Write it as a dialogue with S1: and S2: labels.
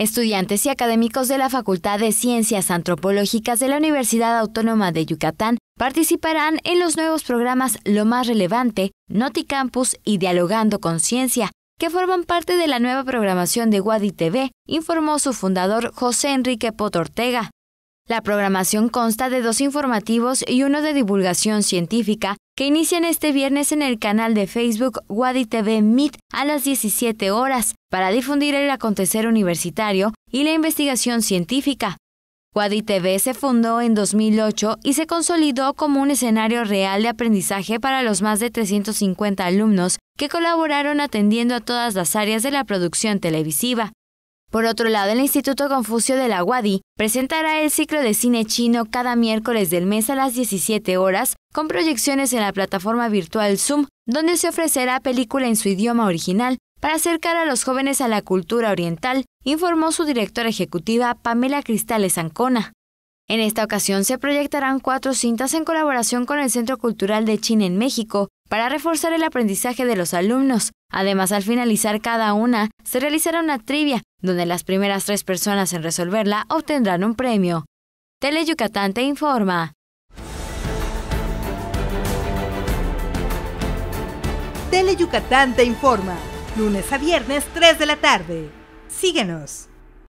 S1: Estudiantes y académicos de la Facultad de Ciencias Antropológicas de la Universidad Autónoma de Yucatán participarán en los nuevos programas Lo más relevante, Noticampus y Dialogando con Ciencia, que forman parte de la nueva programación de Wadi TV, informó su fundador José Enrique Potortega. La programación consta de dos informativos y uno de divulgación científica, que inician este viernes en el canal de Facebook Wadi TV Meet a las 17 horas para difundir el acontecer universitario y la investigación científica. Wadi TV se fundó en 2008 y se consolidó como un escenario real de aprendizaje para los más de 350 alumnos que colaboraron atendiendo a todas las áreas de la producción televisiva. Por otro lado, el Instituto Confucio de la Guadi presentará el ciclo de cine chino cada miércoles del mes a las 17 horas, con proyecciones en la plataforma virtual Zoom, donde se ofrecerá película en su idioma original para acercar a los jóvenes a la cultura oriental, informó su directora ejecutiva Pamela Cristales Ancona. En esta ocasión se proyectarán cuatro cintas en colaboración con el Centro Cultural de China en México para reforzar el aprendizaje de los alumnos. Además, al finalizar cada una, se realizará una trivia donde las primeras tres personas en resolverla obtendrán un premio. Tele Yucatán te informa. Tele Yucatán te informa. Lunes a viernes, 3 de la tarde. Síguenos.